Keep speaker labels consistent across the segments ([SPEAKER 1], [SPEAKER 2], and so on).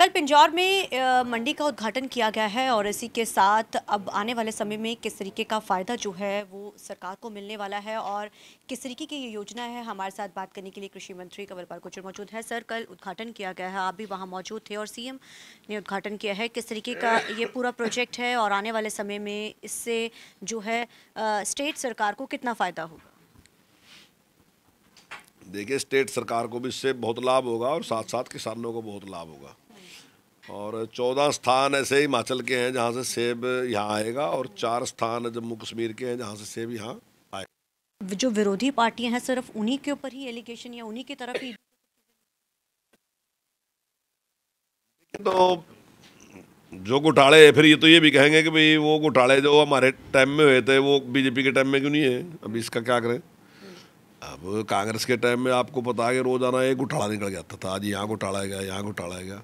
[SPEAKER 1] कल पिंजौर में मंडी का उद्घाटन किया गया है और इसी के साथ अब आने वाले समय में किस तरीके का फ़ायदा जो है वो सरकार को मिलने वाला है और किस तरीके की ये योजना है हमारे साथ बात करने के लिए कृषि मंत्री कंवर पाल कुचर मौजूद है सर कल उद्घाटन किया गया है आप भी वहाँ मौजूद थे और सीएम ने उद्घाटन किया है किस तरीके का ये पूरा प्रोजेक्ट है और आने वाले समय में इससे जो है स्टेट सरकार को कितना फ़ायदा होगा
[SPEAKER 2] देखिए स्टेट सरकार को भी इससे बहुत लाभ होगा और साथ साथ किसानों को बहुत लाभ होगा और चौदह स्थान ऐसे हिमाचल के हैं जहाँ से सेब यहाँ आएगा और चार स्थान जम्मू कश्मीर के हैं जहाँ से सेब यहाँ आएगा
[SPEAKER 1] जो विरोधी पार्टियां हैं सिर्फ उन्हीं के ऊपर ही एलिगेशन या उन्हीं की तरफ ही
[SPEAKER 2] तो जो घोटाले फिर ये तो ये भी कहेंगे कि भाई वो घोटाले जो हमारे टाइम में हुए थे वो बीजेपी के टाइम में क्यों नहीं है अब इसका क्या करें अब कांग्रेस के टाइम में आपको पता है कि रोजाना एक घोटाला निकल जाता था आज यहाँ घोटाला गया यहाँ घोटाला गया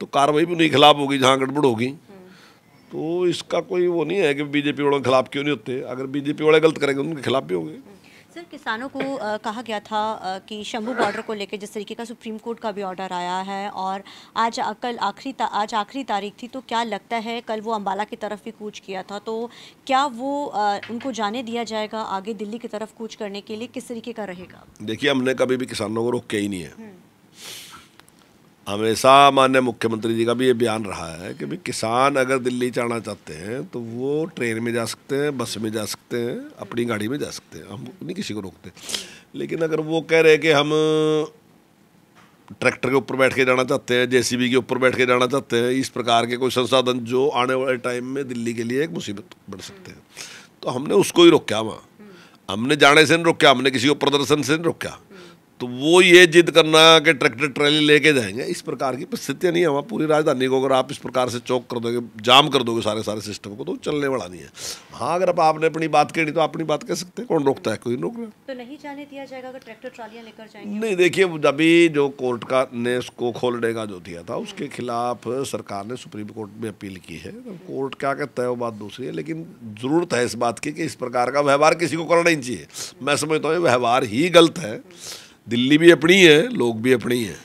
[SPEAKER 2] तो कार्रवाई भी उन्हीं खिलाफ होगी जहाँ गड़बड़ होगी तो इसका कोई वो नहीं है कि बीजेपी वालों के खिलाफ क्यों नहीं होते अगर बीजेपी वाले गलत करेंगे तो उनके खिलाफ भी होंगे
[SPEAKER 1] सर किसानों को आ, कहा गया था आ, कि शंभू बॉर्डर को लेकर जिस तरीके का सुप्रीम कोर्ट का भी ऑर्डर आया है और आज कल आखिरी आज आखिरी तारीख थी तो क्या लगता है कल वो अम्बाला की तरफ भी कूच किया था तो क्या वो आ, उनको जाने दिया जाएगा आगे दिल्ली की तरफ कूच करने के लिए किस तरीके का रहेगा
[SPEAKER 2] देखिए हमने कभी भी किसानों को रोक के ही नहीं है हम्म। हमेशा माननीय मुख्यमंत्री जी का भी ये बयान रहा है कि भाई किसान अगर दिल्ली जाना चाहते हैं तो वो ट्रेन में जा सकते हैं बस में जा सकते हैं अपनी गाड़ी में जा सकते हैं हम नहीं किसी को रोकते लेकिन अगर वो कह रहे हैं कि हम ट्रैक्टर के ऊपर बैठ के जाना चाहते हैं जेसीबी के ऊपर बैठ के जाना चाहते हैं इस प्रकार के कोई संसाधन जो आने वाले टाइम में दिल्ली के लिए एक मुसीबत बढ़ सकते हैं तो हमने उसको ही रोका वहाँ हमने जाने से नहीं रोका हमने किसी को प्रदर्शन से नहीं रोका तो वो ये जिद करना कि ट्रैक्टर ट्रैली लेके जाएंगे इस प्रकार की परिस्थितियाँ नहीं है वहाँ पूरी राजधानी को अगर आप इस प्रकार से चौक कर दोगे जाम कर दोगे सारे सारे सिस्टम को तो चलने वाला नहीं है हाँ अगर आपने अपनी बात कहनी तो आप अपनी बात कह सकते हैं कौन रोकता है कोई रोक रहा
[SPEAKER 1] तो नहीं जाने दिया जाएगा अगर ट्रैक्टर ट्रालियाँ लेकर जाएंगे
[SPEAKER 2] नहीं देखिए अभी जो कोर्ट का ने उसको खोलने का जो दिया था उसके हम्म। खिलाफ सरकार ने सुप्रीम कोर्ट में अपील की है तो कोर्ट क्या कहता है वो बात दूसरी है लेकिन ज़रूरत है इस बात की कि इस प्रकार का व्यवहार किसी को करना ही चाहिए मैं समझता हूँ व्यवहार ही गलत है दिल्ली भी अपनी है लोग भी अपनी है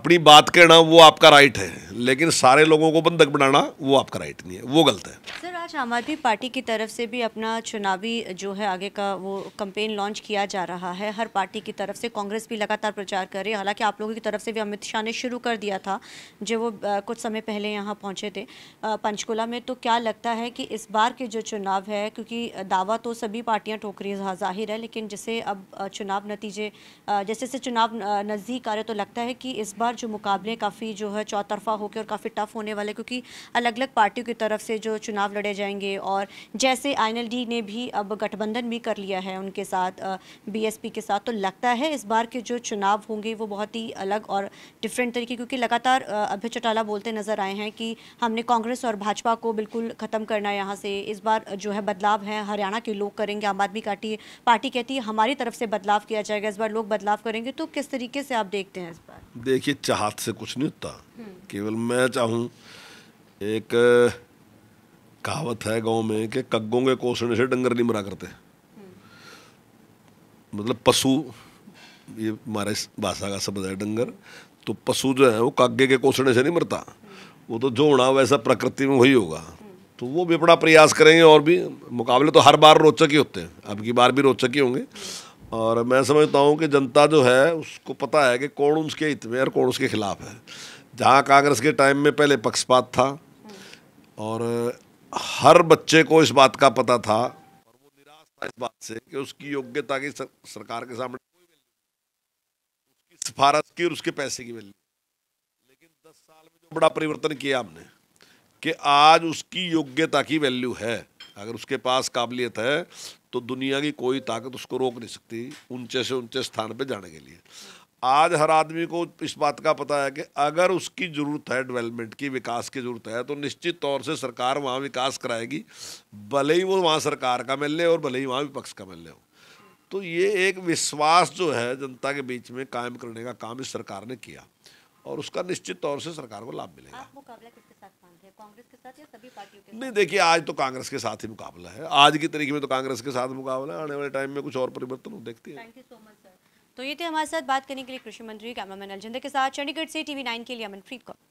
[SPEAKER 2] अपनी बात कहना वो आपका राइट है लेकिन सारे लोगों को बंधक बनाना वो आपका राइट नहीं है वो गलत है
[SPEAKER 1] सर आज आम आदमी पार्टी की तरफ से भी अपना चुनावी जो है आगे का वो कंपेन लॉन्च किया जा रहा है हर पार्टी की तरफ से कांग्रेस भी लगातार प्रचार कर रही है हालांकि आप लोगों की तरफ से भी अमित शाह ने शुरू कर दिया था जो वो कुछ समय पहले यहाँ पहुँचे थे पंचकूला में तो क्या लगता है कि इस बार के जो चुनाव है क्योंकि दावा तो सभी पार्टियाँ ठोक रही जाहिर है लेकिन जैसे अब चुनाव नतीजे जैसे जैसे चुनाव नज़दीक आ रहे तो लगता है कि इस बार जो मुकाबले काफ़ी जो है चौतरफा होकर और काफ़ी टफ होने वाले क्योंकि अलग अलग पार्टियों की तरफ से जो चुनाव लड़े जाएंगे और जैसे आई ने भी अब गठबंधन भी कर लिया है उनके साथ बी के साथ तो लगता है इस बार के जो चुनाव होंगे वो बहुत ही अलग और डिफरेंट तरीके क्योंकि लगातार अभय चौटाला बोलते नज़र आए हैं कि हमने कांग्रेस और भाजपा को बिल्कुल ख़त्म करना है यहाँ से इस बार जो है बदलाव है हरियाणा के लोग करेंगे आम आदमी पार्टी पार्टी कहती है हमारी तरफ से बदलाव किया जाएगा इस बार लोग बदलाव करेंगे तो किस तरीके से आप देखते हैं इस बार
[SPEAKER 2] देखिए चाहत से कुछ नहीं होता हम्म। केवल चल मैं चाहूँ एक कहावत है गांव में कि कग्गों के कोसने से डंगर नहीं मरा करते मतलब पशु ये हमारे भाषा का शब्द है डंगर तो पशु जो है वो कग्गे के कोसने से नहीं मरता वो तो जो होना वैसा प्रकृति में वही होगा तो वो भी अपना प्रयास करेंगे और भी मुकाबले तो हर बार रोचक ही होते हैं अब की बार भी रोचक ही होंगे और मैं समझता हूँ कि जनता जो है उसको पता है कि कौन उसके हित में और कौन उसके खिलाफ है जहाँ कांग्रेस के टाइम में पहले पक्षपात था और हर बच्चे को इस बात का पता था और वो निराश था इस बात से कि उसकी योग्यता की सर, सरकार के सामने कोई उसकी सिफारश की और उसके पैसे की वैल्यू लेकिन दस साल में जो बड़ा परिवर्तन किया हमने कि आज उसकी योग्यता की वैल्यू है अगर उसके पास काबिलियत है तो दुनिया की कोई ताकत उसको रोक नहीं सकती ऊंचे से ऊंचे स्थान पर जाने के लिए आज हर आदमी को इस बात का पता है कि अगर उसकी ज़रूरत है डेवलपमेंट की विकास की ज़रूरत है तो निश्चित तौर से सरकार वहाँ विकास कराएगी भले ही वो वहाँ सरकार का एम और भले ही वहाँ विपक्ष का एम हो तो ये एक विश्वास जो है जनता के बीच में कायम करने का काम इस सरकार ने किया और उसका निश्चित तौर से सरकार को लाभ मिलेगा नहीं देखिए आज तो कांग्रेस के साथ ही मुकाबला है आज की तरीक़े में तो कांग्रेस के साथ मुकाबला है आने वाले टाइम में कुछ और परिवर्तन हो देखते हैं थैंक यू सो मच
[SPEAKER 1] तो ये थे हमारे साथ बात करने के लिए कृषि मंत्री कैमरामैन अलजिंदर के साथ चंडीगढ़ से टीवी नाइन के लिए अमनप्रीत कौर